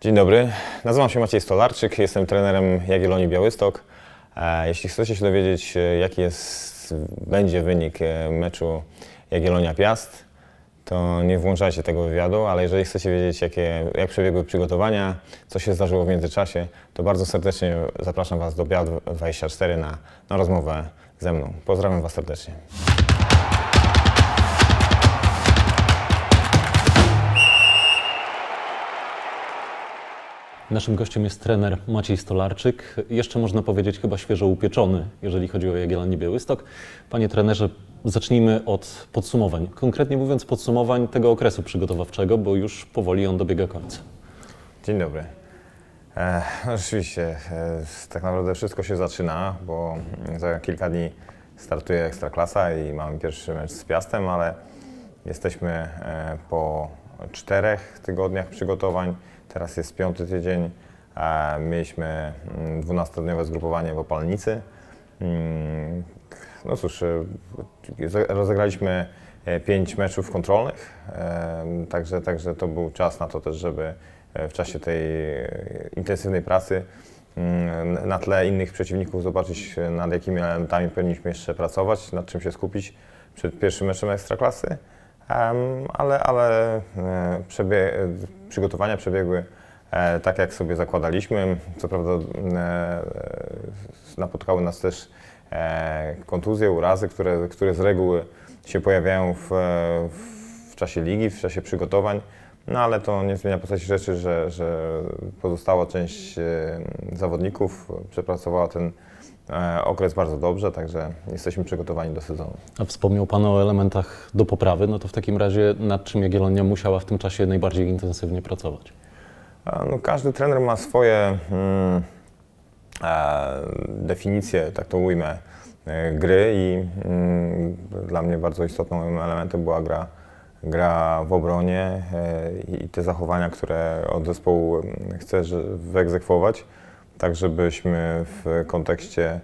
Dzień dobry, nazywam się Maciej Stolarczyk, jestem trenerem Jagiellonii Białystok. E, jeśli chcecie się dowiedzieć, e, jaki jest, będzie wynik e, meczu Jagiellonia-Piast, to nie włączajcie tego wywiadu, ale jeżeli chcecie wiedzieć, jakie, jak przebiegły przygotowania, co się zdarzyło w międzyczasie, to bardzo serdecznie zapraszam Was do Biał24 na, na rozmowę ze mną. Pozdrawiam Was serdecznie. Naszym gościem jest trener Maciej Stolarczyk, jeszcze można powiedzieć chyba świeżo upieczony, jeżeli chodzi o Jagiellonię Białystok. Panie trenerze, zacznijmy od podsumowań. Konkretnie mówiąc podsumowań tego okresu przygotowawczego, bo już powoli on dobiega końca. Dzień dobry. E, oczywiście, no e, tak naprawdę wszystko się zaczyna, bo za kilka dni startuje Ekstraklasa i mamy pierwszy mecz z Piastem, ale jesteśmy e, po czterech tygodniach przygotowań. Teraz jest piąty tydzień. Mieliśmy 12-dniowe mm, zgrupowanie w Opalnicy. Mm, no cóż, e, rozegraliśmy e, pięć meczów kontrolnych, e, także, także to był czas na to też, żeby w czasie tej intensywnej pracy mm, na tle innych przeciwników zobaczyć, nad jakimi elementami powinniśmy jeszcze pracować, nad czym się skupić przed pierwszym meczem Ekstraklasy. ale ale przebie Przygotowania przebiegły e, tak, jak sobie zakładaliśmy. Co prawda e, napotkały nas też e, kontuzje, urazy, które, które z reguły się pojawiają w, w czasie ligi, w czasie przygotowań. No ale to nie zmienia postaci rzeczy, że, że pozostała część e, zawodników przepracowała ten e, okres bardzo dobrze, także jesteśmy przygotowani do sezonu. A wspomniał Pan o elementach do poprawy, no to w takim razie nad czym Jagiellonia musiała w tym czasie najbardziej intensywnie pracować? No, każdy trener ma swoje mm, e, definicje, tak to ujmę, gry i mm, dla mnie bardzo istotnym elementem była gra gra w obronie e, i te zachowania, które od zespołu mm, chcesz wyegzekwować, tak żebyśmy w kontekście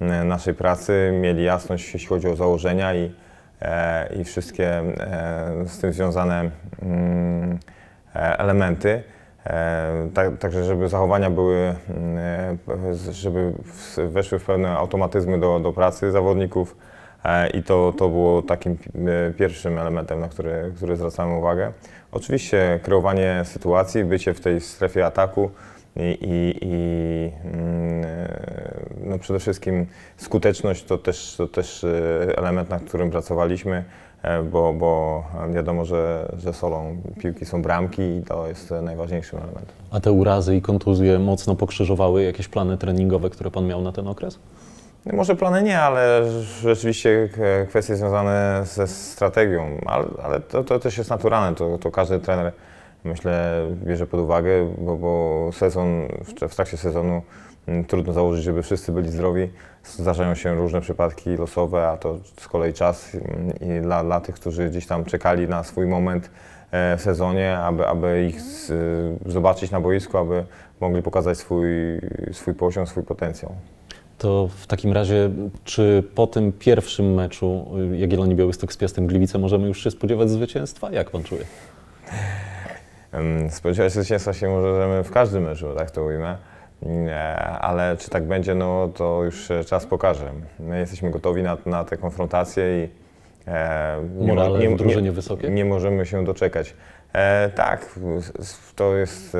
e, naszej pracy mieli jasność, jeśli chodzi o założenia i, e, i wszystkie z tym związane mm, elementy. Tak, także, żeby zachowania były, mm, żeby weszły w pewne automatyzmy do, do pracy zawodników, E, I to, to było takim e, pierwszym elementem, na który, który uwagę. Oczywiście kreowanie sytuacji, bycie w tej strefie ataku i, i, i mm, e, no przede wszystkim skuteczność to też, to też element, na którym pracowaliśmy, bo, bo wiadomo, że, że solą piłki są bramki i to jest najważniejszym elementem. A te urazy i kontuzje mocno pokrzyżowały jakieś plany treningowe, które Pan miał na ten okres? No, może plany nie, ale rzeczywiście e, kwestie związane ze strategią, ale, ale to, to, też jest naturalne, to, to, każdy trener myślę bierze pod uwagę, bo, bo sezon, w, w trakcie sezonu mm, trudno założyć, żeby wszyscy byli zdrowi. Zdarzają się różne przypadki losowe, a to z kolei czas mm, i dla, dla tych, którzy gdzieś tam czekali na swój moment e, w sezonie, aby, aby ich z, zobaczyć na boisku, aby mogli pokazać swój, swój poziom, swój potencjał. To w takim razie, czy po tym pierwszym meczu y, Jagiellonii Białystok z Piastem Gliwice możemy już się spodziewać zwycięstwa? Jak pan czuje? Spodziewać zwycięstwa się możemy w każdym meczu, tak to ujmę. Mm, e, ale czy tak będzie, no to już czas pokaże. My jesteśmy gotowi na, na te konfrontacje i e, Morale nie, nie, nie, wysokie? Nie możemy się doczekać. E, tak, to jest e,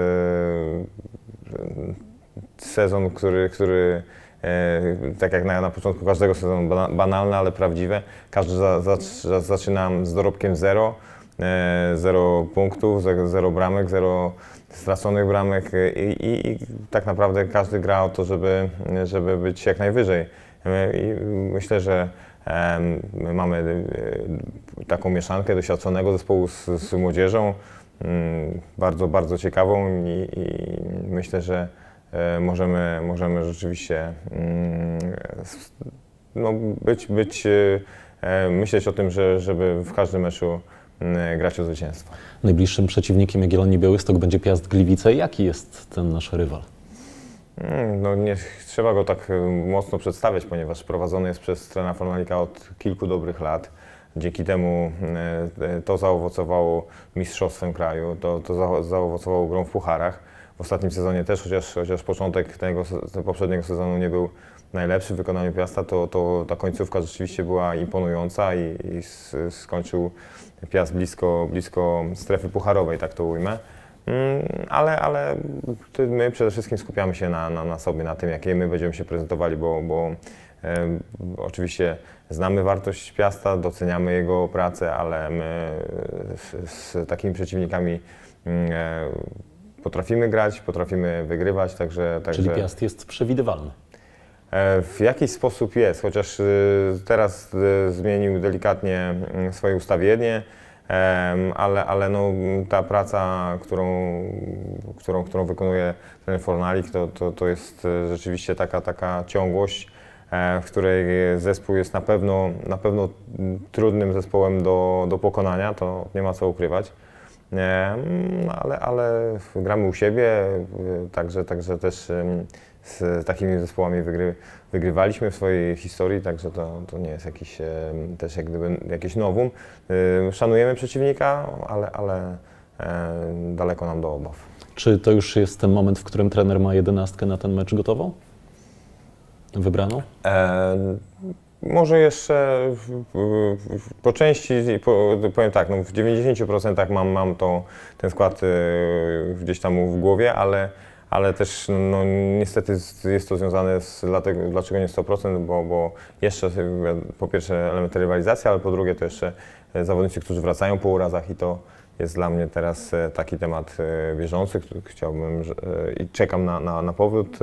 sezon, który, który E, tak jak na, na początku każdego sezonu, banalne, ale prawdziwe. Każdy za, za, za, zaczyna z dorobkiem zero, e, zero punktów, zero bramek, zero straconych bramek e, i, i, i, tak naprawdę każdy gra o to, żeby, żeby być jak najwyżej. I myślę, że My mamy taką mieszankę doświadczonego zespołu z, z młodzieżą, mm, bardzo, bardzo ciekawą i, i myślę, że E, możemy, możemy rzeczywiście mm, no, być, być, e, e, myśleć o tym, że, żeby w każdym meczu mm, grać o zwycięstwo. Najbliższym przeciwnikiem Jagiellonii Białystok będzie Piast Gliwice. Jaki jest ten nasz rywal? Mm, no nie trzeba go tak mocno przedstawiać, ponieważ prowadzony jest przez trenera Formalika od kilku dobrych lat. Dzięki temu to zaowocowało mistrzostwem kraju, to, to zaowocowało grą w pucharach w ostatnim sezonie też, chociaż, chociaż początek tego, tego poprzedniego sezonu nie był najlepszy w wykonaniu Piasta, to, to ta końcówka rzeczywiście była imponująca i, i skończył Piast blisko, blisko strefy pucharowej, tak to ujmę. Mm, ale, ale my przede wszystkim skupiamy się na, na, na sobie, na tym, jakie my będziemy się prezentowali, bo, bo Oczywiście znamy wartość Piasta, doceniamy jego pracę, ale my z, z takimi przeciwnikami mm, e, potrafimy grać, potrafimy wygrywać, także... także... Czyli Piast jest przewidywalny. E, w jakiś sposób jest, chociaż y, teraz y, zmienił delikatnie mm, swoje ustawienie, ale, ale no, ta praca, którą, którą, którą wykonuje ten Fornalik, to, to, to jest y, rzeczywiście taka, taka ciągłość, e, w której zespół jest na pewno, na pewno trudnym zespołem do, do pokonania, to nie ma co ukrywać. Mm, ale, ale gramy u siebie, y, także, także też z takimi zespołami wygry, wygrywaliśmy w swojej historii, także to, to nie jest jakiś, też jak gdyby jakieś nowum. Szanujemy przeciwnika, ale, ale e, daleko nam do obaw. Czy to już jest ten moment, w którym trener ma jedenastkę na ten mecz gotową? Wybraną? E może jeszcze w, w, po części, po, powiem tak, no w 90% mam, mam tą, ten skład y, gdzieś tam w głowie, ale, ale też no, niestety jest to związane z dlatego, dlaczego nie 100%, bo, bo jeszcze po pierwsze elementy rywalizacji, ale po drugie to jeszcze e, zawodnicy, którzy wracają po urazach i to jest dla mnie teraz e, taki temat e, bieżący, który chciałbym i czekam na, na, na powrót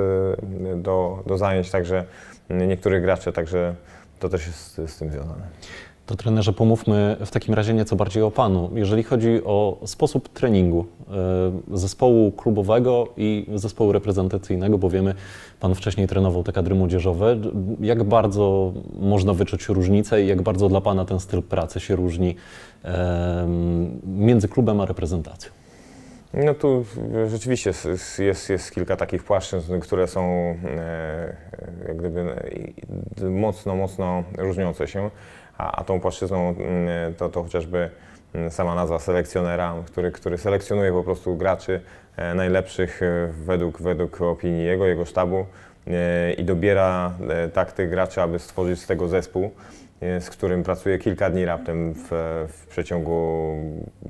do, do zajęć, także niektórych graczy, także to też jest z tym związane. To trenerze, pomówmy w takim razie nieco bardziej o Panu. Jeżeli chodzi o sposób treningu e, zespołu klubowego i zespołu reprezentacyjnego, bo wiemy, Pan wcześniej trenował te kadry młodzieżowe, jak bardzo można wyczuć różnicę i jak bardzo dla Pana ten styl pracy się różni e, między klubem a reprezentacją? No tu rzeczywiście jest, jest, jest kilka takich płaszczyzn, które są e, e jak gdyby mocno, mocno różniące się, a, a tą płaszczyzną mm, to, to chociażby mm, sama nazwa selekcjonera, który, który selekcjonuje po prostu graczy e, najlepszych e, według, według opinii jego, jego sztabu i dobiera tak tych graczy, aby stworzyć z tego zespół, z którym pracuje kilka dni raptem w, w przeciągu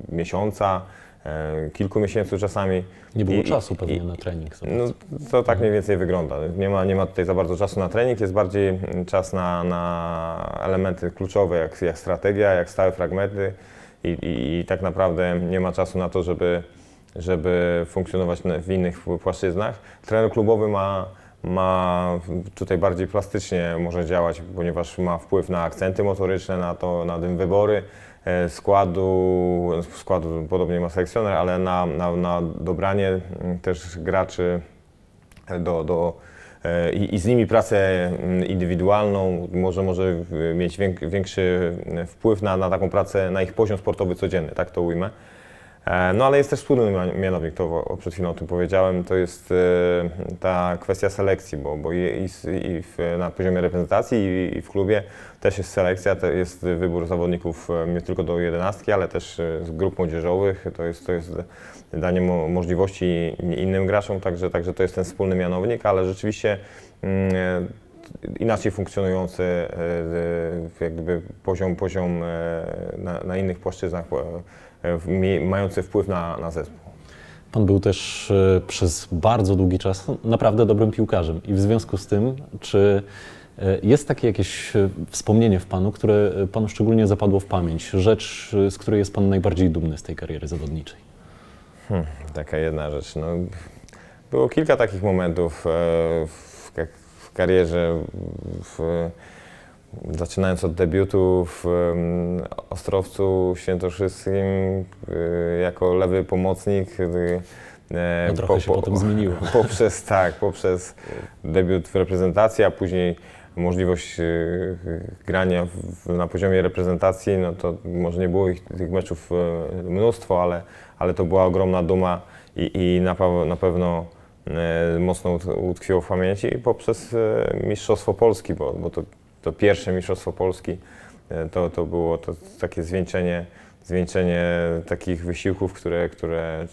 miesiąca, E, kilku miesięcy czasami. Nie było I, czasu pewnie i, na trening. No, to tak mniej więcej wygląda. Nie ma, nie ma tutaj za bardzo czasu na trening, jest bardziej mm, czas na, na elementy kluczowe, jak, jak strategia, jak stałe fragmenty I, i, i tak naprawdę nie ma czasu na to, żeby, żeby funkcjonować w innych płaszczyznach. Trener klubowy ma ma tutaj bardziej plastycznie może działać, ponieważ ma wpływ na akcenty motoryczne, na to, na tym wybory, E, składu, składu podobnie ma selekcjoner, ale na, na, na dobranie mm, też graczy e, do, do e, i, i, z nimi pracę mm, indywidualną, może, może mieć większy mm, wpływ na, na taką pracę, na ich poziom sportowy codzienny, tak to ujmę. E, no ale jest też wspólny mianownik, to przed chwilą o tym powiedziałem, to jest e, ta kwestia selekcji, bo, bo i, i w, na poziomie reprezentacji i, i, w klubie też jest selekcja, to jest wybór zawodników e, nie tylko do jedenastki, ale też z grup młodzieżowych, to jest, to jest danie możliwości innym graczom, także, także to jest ten wspólny mianownik, ale rzeczywiście mm, inaczej funkcjonujący jak gdyby poziom, poziom na, na innych płaszczyznach E, mający wpływ na, na zespół. Pan był też e, przez bardzo długi czas no, naprawdę dobrym piłkarzem i w związku z tym, czy e, jest takie jakieś wspomnienie w Panu, które Panu szczególnie zapadło w pamięć, rzecz, z której jest Pan najbardziej dumny z tej kariery zawodniczej? Hmm, taka jedna rzecz. No, było kilka takich momentów w, karierze. W, zaczynając od debiutu w Ostrowcu Świętoszyckim y, jako lewy pomocnik. Y, e, no, trochę po, się po, potem zmieniło. Poprzez, tak, poprzez debiut w reprezentacji, a później możliwość y, grania w, na poziomie reprezentacji, no to może nie było ich, tych meczów e, mnóstwo, ale, ale to była ogromna duma i, i na, na pewno e, mocno utkwiło w pamięci poprzez Mistrzostwo Polski, bo, bo to to pierwsze Mistrzostwo Polski. E, to, to było to takie zwieńczenie, zwieńczenie takich wysiłków, które, które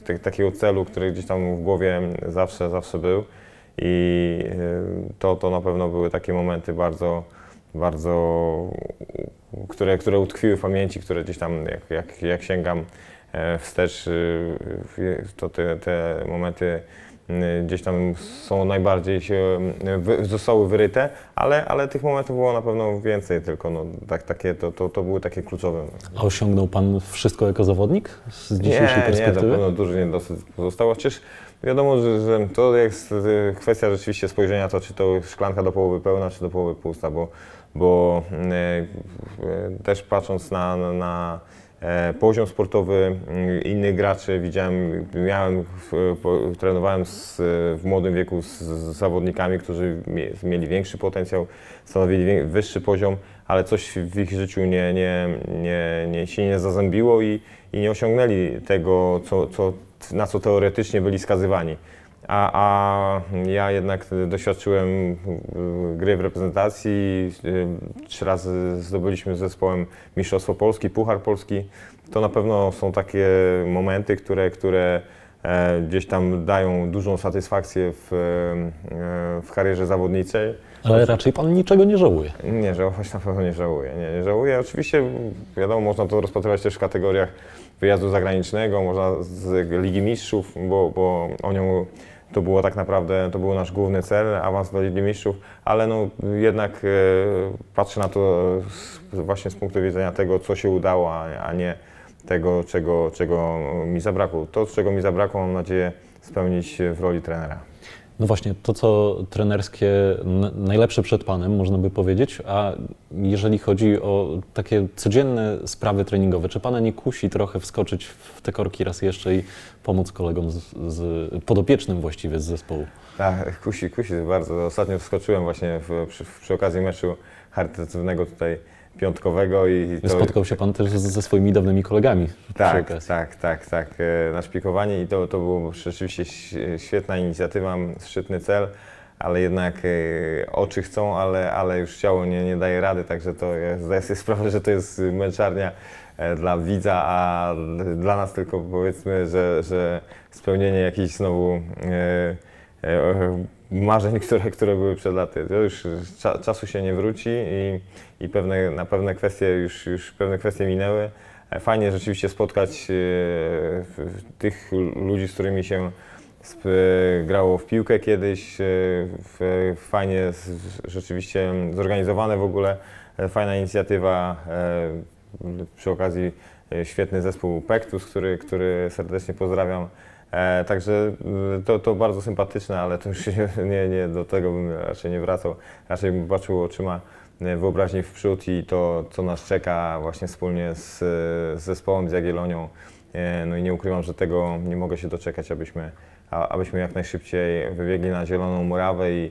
e, te, takiego celu, który gdzieś tam w głowie zawsze, zawsze był. I e, to, to na pewno były takie momenty bardzo, bardzo, które, które utkwiły w pamięci, które gdzieś tam, jak, jak, jak sięgam wstecz, to te, te momenty Y, gdzieś tam są najbardziej się, y, zostały wyryte, ale, ale tych momentów było na pewno więcej, tylko no, tak, takie, to, to, to były takie kluczowe. A osiągnął Pan wszystko jako zawodnik z dzisiejszej nie, perspektywy? Nie, na pewno dużo niedosyt pozostało. Chociaż wiadomo, że, że to jest y, kwestia rzeczywiście spojrzenia to, czy to szklanka do połowy pełna, czy do połowy pusta, bo, bo e, też patrząc na, na E, poziom sportowy mm, innych graczy. Widziałem, miałem, trenowałem z, w młodym wieku z, z, zawodnikami, którzy mieli większy potencjał, stanowili wyższy poziom, ale coś w ich życiu nie, nie, nie, nie się nie zazębiło i, i nie osiągnęli tego, co, co, na co teoretycznie byli skazywani a, a ja jednak doświadczyłem mm, gry w reprezentacji. Y, trzy razy zdobyliśmy z zespołem Mistrzostwo Polski, Puchar Polski. To na pewno są takie momenty, które, które e, gdzieś tam dają dużą satysfakcję w, e, w karierze zawodniczej. Ale raczej pan niczego nie żałuje. Nie, żałować na pewno nie żałuję. Nie, nie żałuję. Oczywiście, wiadomo, można to rozpatrywać też w kategoriach wyjazdu zagranicznego, można z Ligi Mistrzów, bo, bo o nią to było tak naprawdę, to był nasz główny cel, awans do Ligi Mistrzów, ale no jednak e, patrzę na to e, właśnie z punktu widzenia tego, co się udało, a nie tego, czego, czego mi zabrakło. To, czego mi zabrakło, mam nadzieję spełnić w roli trenera. No właśnie, to co trenerskie najlepsze przed Panem, można by powiedzieć, a jeżeli chodzi o takie codzienne sprawy treningowe, czy Pana nie kusi trochę wskoczyć w te korki raz jeszcze i pomóc kolegom, z, z podopiecznym właściwie z zespołu? Tak, kusi, kusi bardzo. Ostatnio wskoczyłem właśnie w, przy, przy okazji meczu charytatywnego tutaj piątkowego i... To... Spotkał się Pan też ze swoimi dawnymi kolegami. Tak, tak, tak, tak, tak. Na szpikowaniu i to, to była rzeczywiście świetna inicjatywa, szczytny cel, ale jednak e, oczy chcą, ale, ale już ciało nie, nie daje rady, także to ja zdaję sobie sprawę, że to jest męczarnia e, dla widza, a dla nas tylko powiedzmy, że, że spełnienie jakiejś znowu... Yy, E, e, marzeń, które, które były przed laty. To już cza, czasu się nie wróci i, i pewne, na pewne kwestie już, już pewne kwestie minęły. E, fajnie rzeczywiście spotkać tych ludzi, z którymi się grało w piłkę kiedyś, fajnie rzeczywiście zorganizowane w ogóle, fajna inicjatywa, przy okazji świetny zespół Pektus, który, który serdecznie pozdrawiam. E, także y, to, to bardzo sympatyczne, ale to już nie, nie, do tego bym raczej nie wracał. Raczej bym patrzył oczyma e, wyobraźni w przód i to, co nas czeka właśnie wspólnie z, z zespołem, z Jagielonią. E, no i nie ukrywam, że tego nie mogę się doczekać, abyśmy, a, abyśmy jak najszybciej wybiegli na zieloną murawę i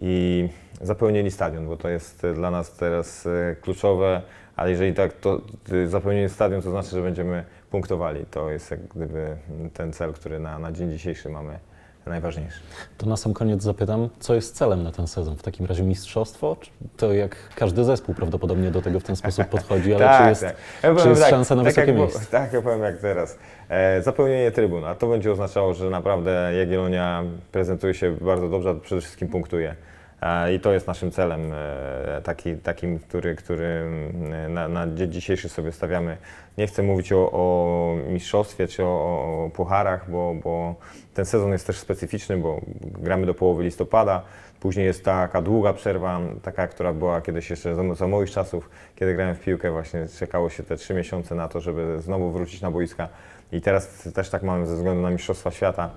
i zapełnili stadion, bo to jest e, dla nas teraz e, kluczowe, ale jeżeli tak, to e, zapełnienie stadion to znaczy, że będziemy punktowali. To jest jak gdyby ten cel, który na, na dzień dzisiejszy mamy to najważniejsze. To na sam koniec zapytam, co jest celem na ten sezon? W takim razie mistrzostwo? To jak każdy zespół prawdopodobnie do tego w ten sposób podchodzi, ale tak, czy jest, tak. ja czy jest tak, szansa na tak wysokie miejsce? Bo, tak, ja powiem jak teraz. E, zapełnienie trybuna. To będzie oznaczało, że naprawdę Jagiellonia prezentuje się bardzo dobrze, a przede wszystkim punktuje. I to jest naszym celem, e, taki, takim, który, który mm, na, dzień dzisiejszy sobie stawiamy. Nie chcę mówić o, o mistrzostwie czy o, o pucharach, bo, bo ten sezon jest też specyficzny, bo gramy do połowy listopada. Później jest taka długa przerwa, taka, która była kiedyś jeszcze za, za moich czasów, kiedy grałem w piłkę, właśnie czekało się te trzy miesiące na to, żeby znowu wrócić na boiska. I teraz też tak mamy ze względu na Mistrzostwa Świata.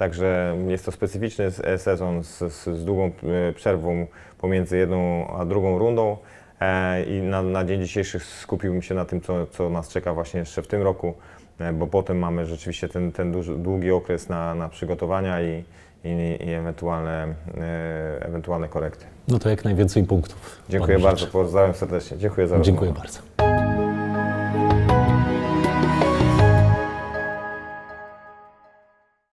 Także jest to specyficzny e, sezon z, z, z długą e, przerwą pomiędzy jedną a drugą rundą e, i na, na, dzień dzisiejszy skupiłbym się na tym, co, co nas czeka właśnie jeszcze w tym roku, bo potem mamy rzeczywiście ten, ten duży, długi okres na, na przygotowania i, i, i ewentualne, ewentualne korekty. No to jak najwięcej punktów. Dziękuję bardzo, pozdrawiam serdecznie. Dziękuję za rozmowę. Dziękuję bardzo.